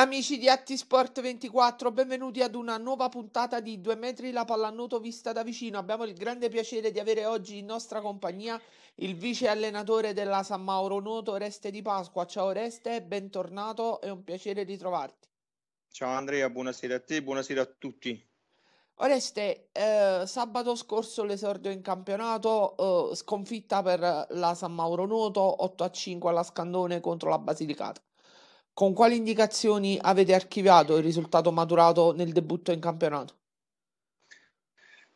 Amici di Atti Sport 24, benvenuti ad una nuova puntata di 2 metri la pallanuoto vista da vicino. Abbiamo il grande piacere di avere oggi in nostra compagnia il vice allenatore della San Mauro Nuoto Oreste di Pasqua. Ciao Oreste, bentornato, è un piacere ritrovarti. Ciao Andrea, buonasera a te, buonasera a tutti. Oreste, eh, sabato scorso l'esordio in campionato, eh, sconfitta per la San Mauro Nuoto 8 a 5 alla Scandone contro la Basilicata con quali indicazioni avete archiviato il risultato maturato nel debutto in campionato?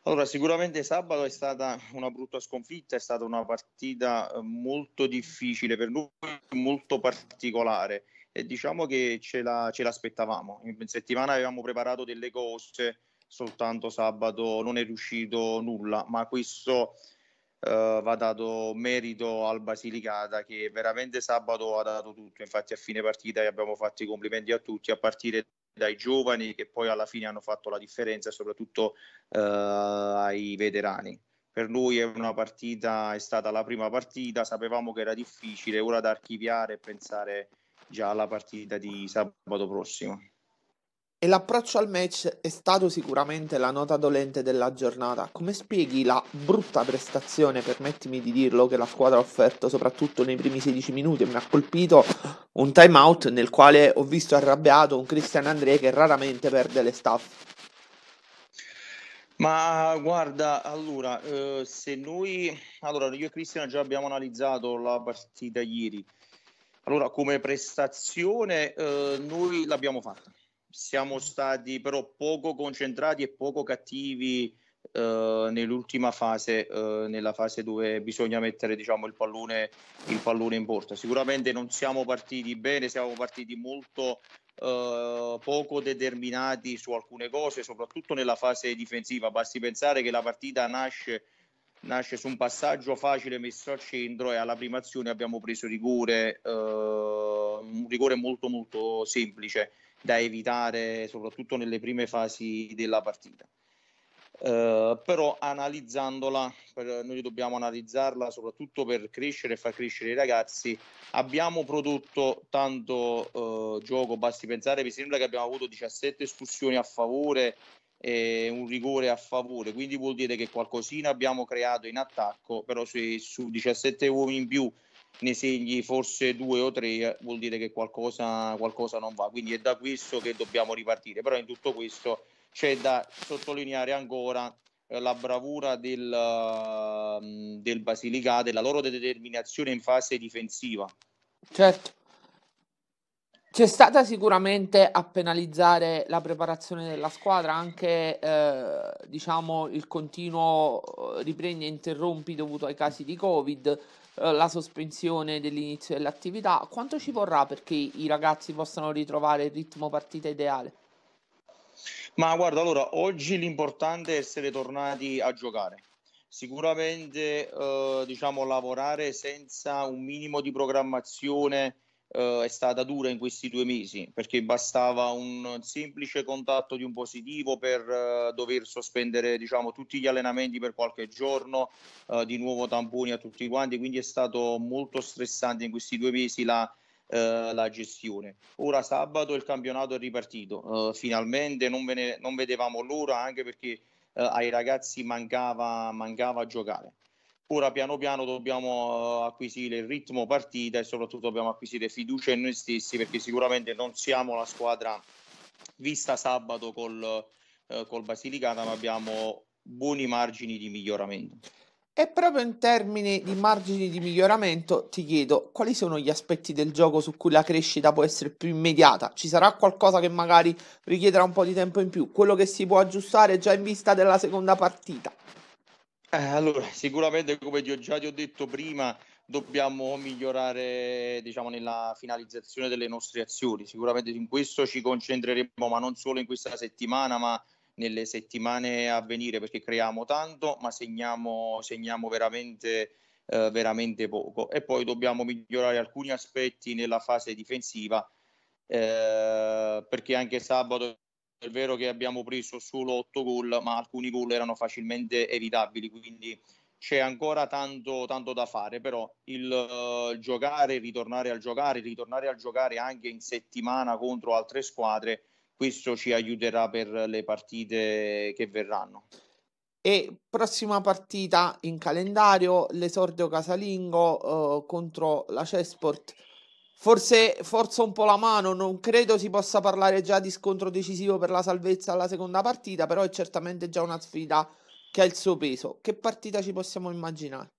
Allora, sicuramente sabato è stata una brutta sconfitta, è stata una partita eh, molto difficile per noi, molto particolare e diciamo che ce, la, ce l'aspettavamo. In settimana avevamo preparato delle cose, soltanto sabato non è riuscito nulla, ma questo Uh, va dato merito al Basilicata che veramente sabato ha dato tutto. Infatti, a fine partita abbiamo fatto i complimenti a tutti, a partire dai giovani che poi alla fine hanno fatto la differenza, e soprattutto uh, ai veterani. Per lui è una partita, è stata la prima partita, sapevamo che era difficile, ora da archiviare e pensare già alla partita di sabato prossimo. E l'approccio al match è stato sicuramente la nota dolente della giornata. Come spieghi la brutta prestazione, permettimi di dirlo, che la squadra ha offerto soprattutto nei primi 16 minuti? Mi ha colpito un time out nel quale ho visto arrabbiato un Christian André che raramente perde le staff. Ma guarda, allora, eh, se noi... Allora, io e Cristian già abbiamo analizzato la partita ieri. Allora, come prestazione eh, noi l'abbiamo fatta siamo stati però poco concentrati e poco cattivi eh, nell'ultima fase, eh, nella fase dove bisogna mettere diciamo, il, pallone, il pallone in porta. Sicuramente non siamo partiti bene, siamo partiti molto Uh, poco determinati su alcune cose, soprattutto nella fase difensiva. Basti pensare che la partita nasce, nasce su un passaggio facile messo al centro e alla prima azione abbiamo preso rigore, uh, un rigore molto molto semplice da evitare soprattutto nelle prime fasi della partita. Uh, però analizzandola, per, noi dobbiamo analizzarla soprattutto per crescere e far crescere i ragazzi. Abbiamo prodotto tanto uh, gioco, basti pensare, mi sembra che abbiamo avuto 17 escursioni a favore e un rigore a favore, quindi vuol dire che qualcosina abbiamo creato in attacco, però se su 17 uomini in più ne segni forse due o tre, eh, vuol dire che qualcosa, qualcosa non va. Quindi è da questo che dobbiamo ripartire. Però in tutto questo c'è da sottolineare ancora eh, la bravura del, mm, del Basilicata e la loro determinazione in fase difensiva. Certo. C'è stata sicuramente a penalizzare la preparazione della squadra anche eh, diciamo, il continuo eh, riprendi e interrompi dovuto ai casi di Covid eh, la sospensione dell'inizio dell'attività, quanto ci vorrà perché i ragazzi possano ritrovare il ritmo partita ideale? Ma guarda, allora, oggi l'importante è essere tornati a giocare. Sicuramente, eh, diciamo, lavorare senza un minimo di programmazione eh, è stata dura in questi due mesi perché bastava un semplice contatto di un positivo per eh, dover sospendere diciamo, tutti gli allenamenti per qualche giorno, eh, di nuovo tamponi a tutti quanti, quindi è stato molto stressante in questi due mesi la, eh, la gestione. Ora sabato il campionato è ripartito, eh, finalmente non, ne, non, vedevamo l'ora anche perché eh, ai ragazzi mancava, mancava giocare. Ora piano piano dobbiamo eh, acquisire il ritmo partita e soprattutto dobbiamo acquisire fiducia in noi stessi perché sicuramente non siamo la squadra vista sabato col, eh, col Basilicata ma abbiamo buoni margini di miglioramento. E proprio in termini di margini di miglioramento ti chiedo quali sono gli aspetti del gioco su cui la crescita può essere più immediata? Ci sarà qualcosa che magari richiederà un po' di tempo in più, quello che si può aggiustare già in vista della seconda partita? Eh, allora, sicuramente come ti ho già ti ho detto prima, dobbiamo migliorare diciamo, nella finalizzazione delle nostre azioni. Sicuramente in questo ci concentreremo, ma non solo in questa settimana, ma nelle settimane a venire, perché creiamo tanto, ma segniamo, segniamo veramente, eh, veramente poco. E poi dobbiamo migliorare alcuni aspetti nella fase difensiva. Eh, perché anche sabato è vero che abbiamo preso solo 8 gol, ma alcuni gol erano facilmente evitabili, quindi c'è ancora tanto, tanto da fare, però il uh, giocare, ritornare a giocare, ritornare a giocare anche in settimana contro altre squadre, questo ci aiuterà per le partite che verranno. E prossima partita in calendario, l'esordio casalingo uh, contro la Cesport Forse forza un po' la mano, non credo si possa parlare già di scontro decisivo per la salvezza alla seconda partita, però è certamente già una sfida che ha il suo peso. Che partita ci possiamo immaginare?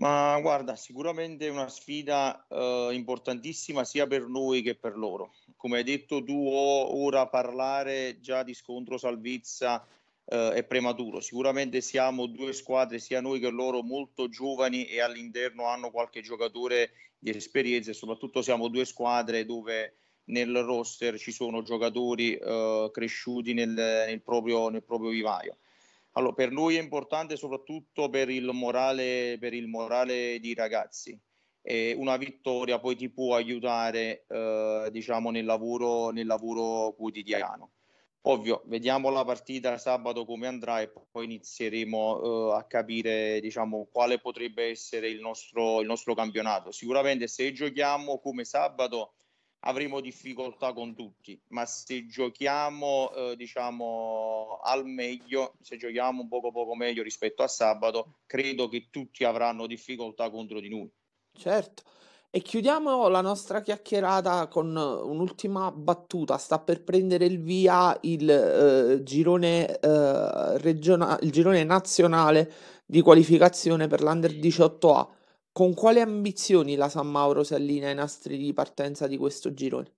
Ma guarda, sicuramente una sfida eh, importantissima sia per noi che per loro. Come hai detto tu, ora parlare già di scontro salvezza eh, è prematuro. Sicuramente siamo due squadre, sia noi che loro, molto giovani e all'interno hanno qualche giocatore di esperienza e soprattutto siamo due squadre dove nel roster ci sono giocatori eh, cresciuti nel, nel, proprio, nel proprio vivaio. Allora, per noi è importante soprattutto per il morale, per il morale dei ragazzi. E una vittoria poi ti può aiutare eh, diciamo, nel, lavoro, nel lavoro quotidiano. Ovvio, vediamo la partita sabato come andrà e poi inizieremo eh, a capire diciamo, quale potrebbe essere il nostro, il nostro campionato. Sicuramente se giochiamo come sabato avremo difficoltà con tutti, ma se giochiamo eh, diciamo, al meglio, se giochiamo un poco poco meglio rispetto a sabato, credo che tutti avranno difficoltà contro di noi. Certo. E chiudiamo la nostra chiacchierata con un'ultima battuta. Sta per prendere il via il, eh, girone, eh, regiona- il girone nazionale di qualificazione per l'Under 18A. Con quali ambizioni la San Mauro si allinea ai nastri di partenza di questo girone?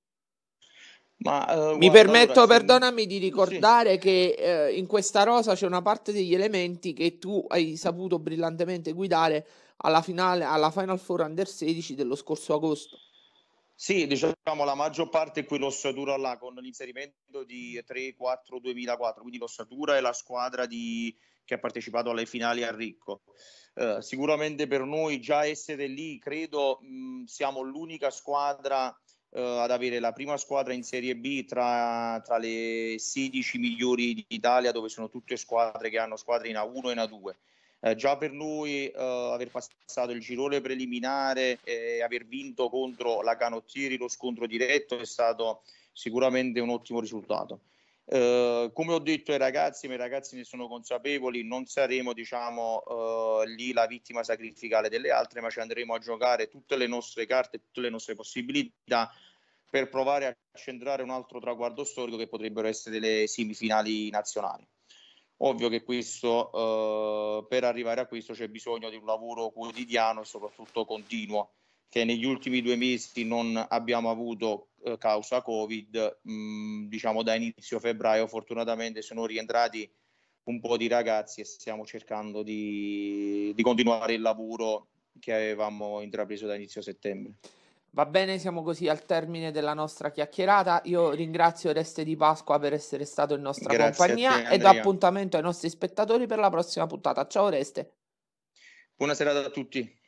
Ma, eh, Mi permetto, allora, perdonami, di ricordare sì. che eh, in questa rosa c'è una parte degli elementi che tu hai saputo brillantemente guidare alla, finale, alla Final Four Under 16 dello scorso agosto. Sì, diciamo la maggior parte è quell'ossatura là con l'inserimento di 3-4-2004, quindi l'ossatura è la squadra di... che ha partecipato alle finali a Ricco. Eh, sicuramente per noi già essere lì, credo, mh, siamo l'unica squadra eh, ad avere la prima squadra in Serie B tra, tra, le 16 migliori d'Italia, dove sono tutte squadre che hanno squadre in A1 e in A2. Eh, già per noi eh, aver passato il girone preliminare e aver vinto contro la Canottieri lo scontro diretto è stato sicuramente un ottimo risultato. Eh, come ho detto ai ragazzi, ma i ragazzi ne sono consapevoli, non saremo diciamo, eh, lì la vittima sacrificale delle altre, ma ci andremo a giocare tutte le nostre carte, tutte le nostre possibilità per provare a centrare un altro traguardo storico che potrebbero essere le semifinali nazionali. Ovvio che questo, eh, per arrivare a questo c'è bisogno di un lavoro quotidiano e soprattutto continuo che negli ultimi due mesi non abbiamo avuto eh, causa Covid, mh, mm, diciamo da inizio febbraio fortunatamente sono rientrati un po' di ragazzi e stiamo cercando di, di continuare il lavoro che avevamo intrapreso da inizio settembre. Va bene, siamo così al termine della nostra chiacchierata. Io ringrazio Oreste di Pasqua per essere stato in nostra Grazie compagnia te, e do appuntamento ai nostri spettatori per la prossima puntata. Ciao Oreste. Buona serata a tutti.